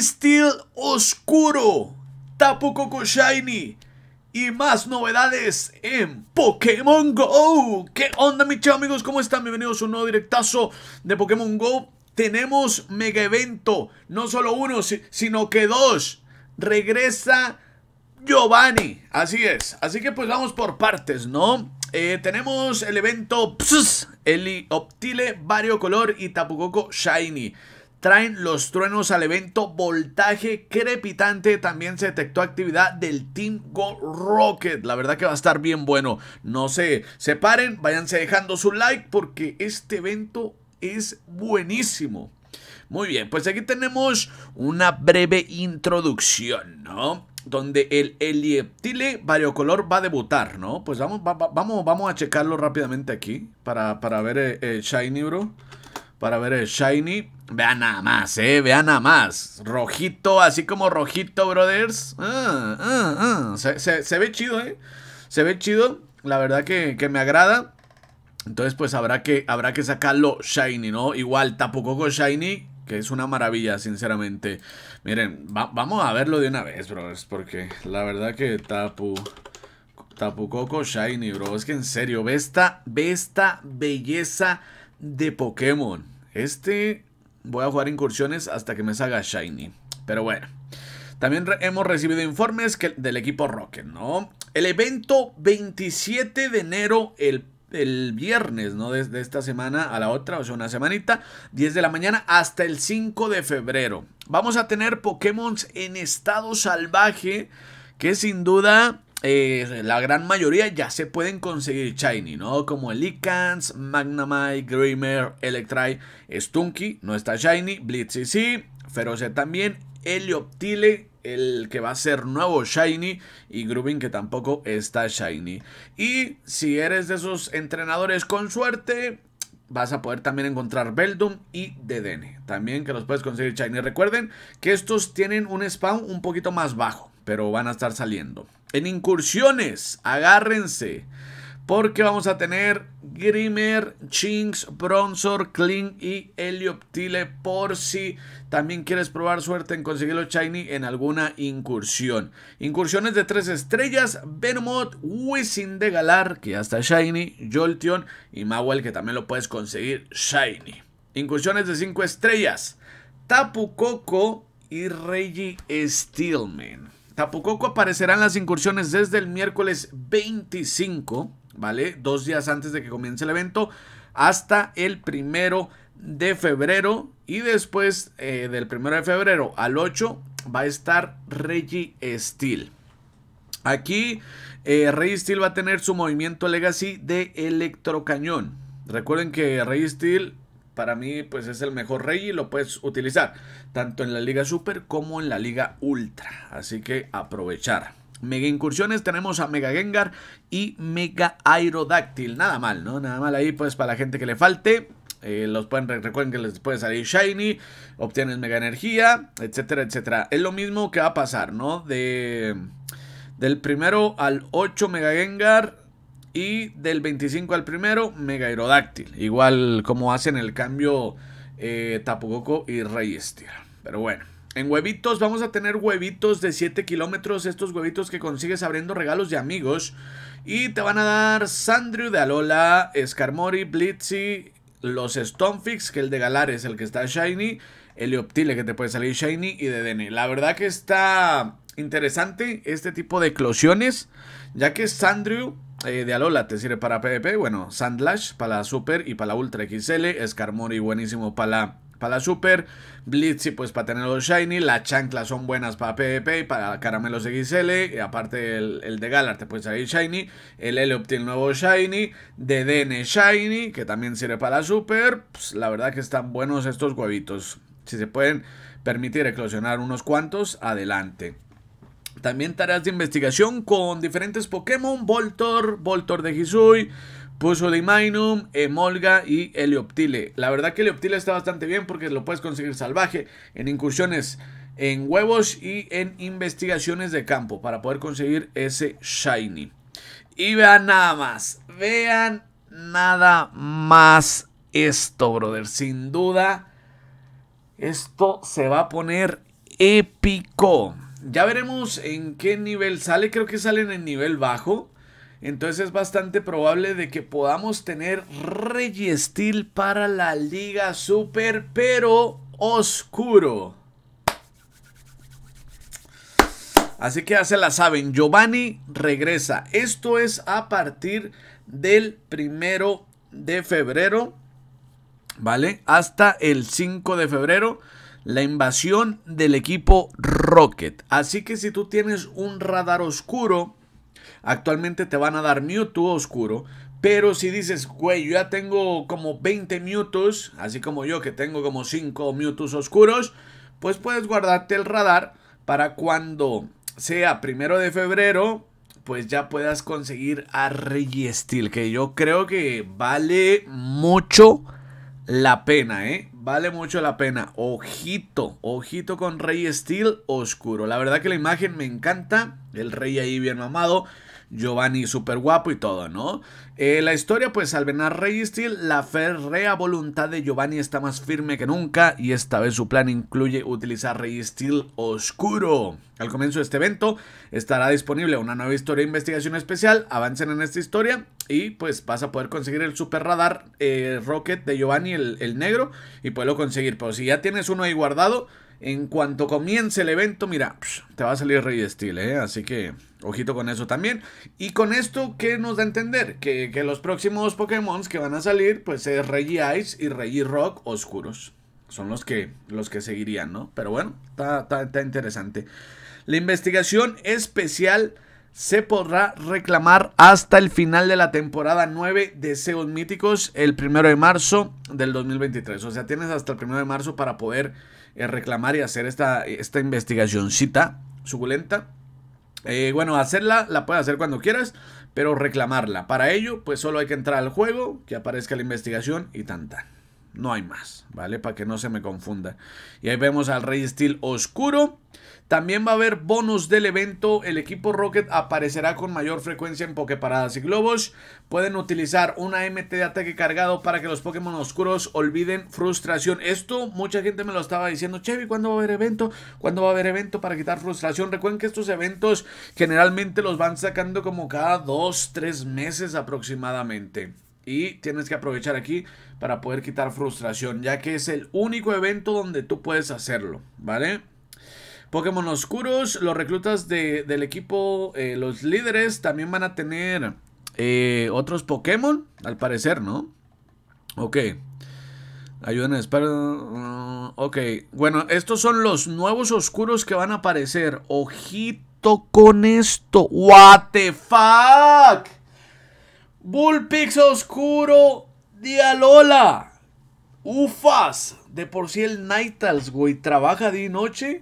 Steel Oscuro, Tapu Shiny y más novedades en Pokémon GO. ¿Qué onda mis chavos amigos? ¿Cómo están? Bienvenidos a un nuevo directazo de Pokémon GO. Tenemos mega evento, no solo uno, sino que dos. Regresa Giovanni, así es. Así que pues vamos por partes, ¿no? Eh, tenemos el evento Psss el Optile Vario Color y Tapu Shiny traen los truenos al evento voltaje crepitante. También se detectó actividad del Team Go Rocket. La verdad que va a estar bien bueno. No se separen, váyanse dejando su like porque este evento es buenísimo. Muy bien, pues aquí tenemos una breve introducción, ¿no? Donde el Elieptile variocolor va a debutar, ¿no? Pues vamos, vamos, vamos a checarlo rápidamente aquí para, para ver el eh, eh, Shiny, bro para ver el Shiny. Vean nada más, eh, vean nada más. Rojito, así como rojito, brothers. Ah, ah, ah. Se, ve chido, eh. Se ve chido. La verdad que, me agrada. Entonces, pues habrá que, habrá que sacarlo Shiny, ¿no? Igual, tapucoco Shiny, que es una maravilla, sinceramente. Miren, vamos a verlo de una vez, brothers, porque la verdad que Tapu... Tapucoco Shiny, bro. Es que en serio, ve esta, ve esta belleza de Pokémon. Este voy a jugar incursiones hasta que me salga Shiny. Pero bueno. También hemos recibido informes del equipo Rocket, ¿no? El evento 27 de enero, el, viernes, ¿no? Desde esta semana a la otra, o sea, una semanita, 10 de la mañana hasta el 5 de febrero. Vamos a tener Pokémon en estado salvaje, que sin duda eh, la gran mayoría ya se pueden conseguir shiny, ¿no? Como Icans, Magnamite, Grimer, Electrai, Stunky, no está shiny, Blitzy sí, Feroce también, Helioptile, el que va a ser nuevo Shiny, y Grubin que tampoco está Shiny. Y si eres de esos entrenadores con suerte, vas a poder también encontrar Beldum y Dedenne. También que los puedes conseguir Shiny. Recuerden que estos tienen un spawn un poquito más bajo, pero van a estar saliendo en incursiones, agárrense. Porque vamos a tener Grimer, Chinks, Bronzor, Kling y Helioptile por si también quieres probar suerte en conseguirlo Shiny en alguna incursión. Incursiones de 3 estrellas, Venomoth, Wisin de Galar, que ya está Shiny, Jolteon y Mawel, que también lo puedes conseguir Shiny. Incursiones de 5 estrellas, Tapu Coco y Reggie Steelman. Tampoco aparecerán las incursiones desde el miércoles 25, ¿vale? Dos días antes de que comience el evento, hasta el primero de febrero. Y después eh, del primero de febrero al 8 va a estar Reggie Steel. Aquí eh, Rey Steel va a tener su movimiento Legacy de Electrocañón. Recuerden que Reggie Steel para mí pues es el mejor rey y lo puedes utilizar tanto en la Liga Super como en la Liga Ultra. Así que aprovechar. Mega incursiones tenemos a Mega Gengar y Mega Aerodáctil. Nada mal, ¿no? Nada mal ahí pues para la gente que le falte. Eh, los pueden, recuerden que les puede salir Shiny, obtienes mega energía, etcétera, etcétera. Es lo mismo que va a pasar, ¿no? De, del primero al 8 Mega Gengar, y del 25 al primero, Mega Aerodáctil. Igual como hacen el cambio eh, y Reyestir. Pero bueno. En huevitos vamos a tener huevitos de 7 kilómetros. Estos huevitos que consigues abriendo regalos de amigos. Y te van a dar Sandrew de Alola, escarmory Blitzy, los Stonefix, que el de Galar es el que está Shiny. Helioptile que te puede salir Shiny y de denny La verdad que está interesante este tipo de eclosiones. Ya que Sandrew eh, de Alola te sirve para PvP, bueno, Sandlash para la Super y para la Ultra XL, Skarmory buenísimo para la, para la Super, Blitzy pues para tener los Shiny, las chanclas son buenas para PvP y para caramelos XL, y aparte el, de Galar te puede salir Shiny, el él obtiene nuevo Shiny, DN Shiny, que también sirve para la Super, pues, la verdad que están buenos estos huevitos, si se pueden permitir eclosionar unos cuantos, adelante. También tareas de investigación con diferentes Pokémon, Voltor, Voltor de Hisui, Pusulimainum, Emolga y Helioptile La verdad que Helioptile está bastante bien porque lo puedes conseguir salvaje en incursiones en huevos y en investigaciones de campo para poder conseguir ese shiny. Y vean nada más, vean nada más esto, brother. Sin duda, esto se va a poner épico. Ya veremos en qué nivel sale. Creo que salen en el nivel bajo. Entonces es bastante probable de que podamos tener Reggie para la Liga Super, pero oscuro. Así que ya se la saben. Giovanni regresa. Esto es a partir del primero de febrero. ¿Vale? Hasta el 5 de febrero la invasión del equipo Rocket. Así que si tú tienes un radar oscuro, actualmente te van a dar Mewtwo oscuro. Pero si dices, güey, yo ya tengo como 20 Mewtwo. así como yo que tengo como 5 Mewtwo oscuros, pues puedes guardarte el radar para cuando sea primero de febrero, pues ya puedas conseguir a Registeel, que yo creo que vale mucho la pena, ¿eh? Vale mucho la pena. Ojito, ojito con Rey Steel oscuro. La verdad que la imagen me encanta. El Rey ahí bien mamado. Giovanni súper guapo y todo, ¿no? Eh, la historia, pues al venar Steel, la ferrea voluntad de Giovanni está más firme que nunca y esta vez su plan incluye utilizar Steel oscuro. Al comienzo de este evento estará disponible una nueva historia de investigación especial, avancen en esta historia y pues vas a poder conseguir el super radar eh, Rocket de Giovanni el, negro y puedo conseguir. Pero si ya tienes uno ahí guardado en cuanto comience el evento, mira, te va a salir Rey Steel, ¿eh? Así que ojito con eso también. Y con esto, ¿qué nos da a entender? Que, los próximos Pokémon que van a salir, pues es Rey Ice y Rey Rock oscuros. Son los que, los que seguirían, ¿no? Pero bueno, está, interesante. La investigación especial se podrá reclamar hasta el final de la temporada 9 de Zeus Míticos, el primero de marzo del 2023. O sea, tienes hasta el primero de marzo para poder eh, reclamar y hacer esta, esta investigacioncita suculenta. Eh, bueno, hacerla la puedes hacer cuando quieras, pero reclamarla. Para ello, pues solo hay que entrar al juego, que aparezca la investigación y tan tan. No hay más, ¿vale? Para que no se me confunda. Y ahí vemos al Rey Steel oscuro. También va a haber bonus del evento. El equipo Rocket aparecerá con mayor frecuencia en Poképaradas y Globos. Pueden utilizar una MT de ataque cargado para que los Pokémon oscuros olviden frustración. Esto mucha gente me lo estaba diciendo. Chevy, ¿cuándo va a haber evento? ¿Cuándo va a haber evento para quitar frustración? Recuerden que estos eventos generalmente los van sacando como cada 2, 3 meses aproximadamente y tienes que aprovechar aquí para poder quitar frustración, ya que es el único evento donde tú puedes hacerlo, ¿vale? Pokémon oscuros, los reclutas del equipo, eh, los líderes también van a tener eh, otros Pokémon, al parecer, ¿no? Ok. Ayúdenme. a esperar. Uh, ok. Bueno, estos son los nuevos oscuros que van a aparecer. Ojito con esto. What the fuck? Bullpix Oscuro Dialola. Ufas. De por sí el Nightals, güey. Trabaja de noche.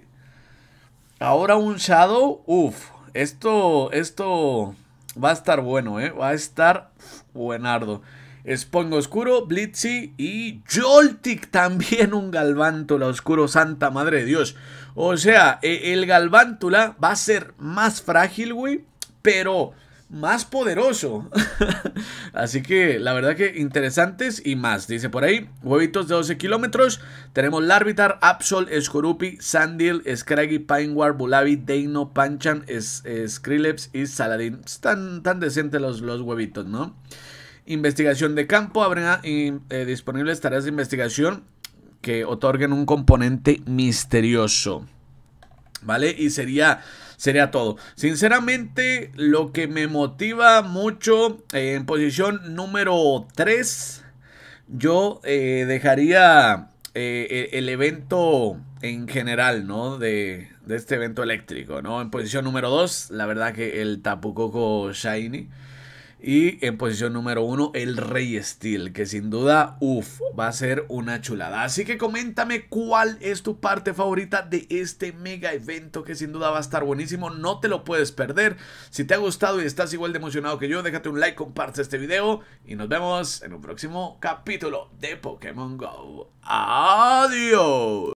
Ahora un Shadow. Uf. Esto, esto va a estar bueno, ¿eh? Va a estar buenardo. Spong Oscuro, Blitzy y Joltik también un Galvántula Oscuro, santa madre de Dios. O sea, e, el Galvántula va a ser más frágil, güey, pero más poderoso. Así que la verdad que interesantes y más. Dice por ahí, huevitos de 12 kilómetros. Tenemos Larvitar, Absol, Skorupi, Sandil, Scraggy, Pinewar, Bulavi, Deino, Panchan, es, y Saladin. Están tan decentes los, los huevitos, ¿no? Investigación de campo. Habrá eh, disponibles tareas de investigación que otorguen un componente misterioso. ¿Vale? Y sería sería todo. Sinceramente, lo que me motiva mucho eh, en posición número 3, yo eh, dejaría eh, e-, el evento en general, ¿no? De, este evento eléctrico, ¿no? En posición número 2, la verdad que el Tapucoco Shiny. Y en posición número uno, el Rey Steel, que sin duda, uff, va a ser una chulada. Así que coméntame cuál es tu parte favorita de este mega evento, que sin duda va a estar buenísimo. No te lo puedes perder. Si te ha gustado y estás igual de emocionado que yo, déjate un like, comparte este video y nos vemos en un próximo capítulo de Pokémon GO. Adiós.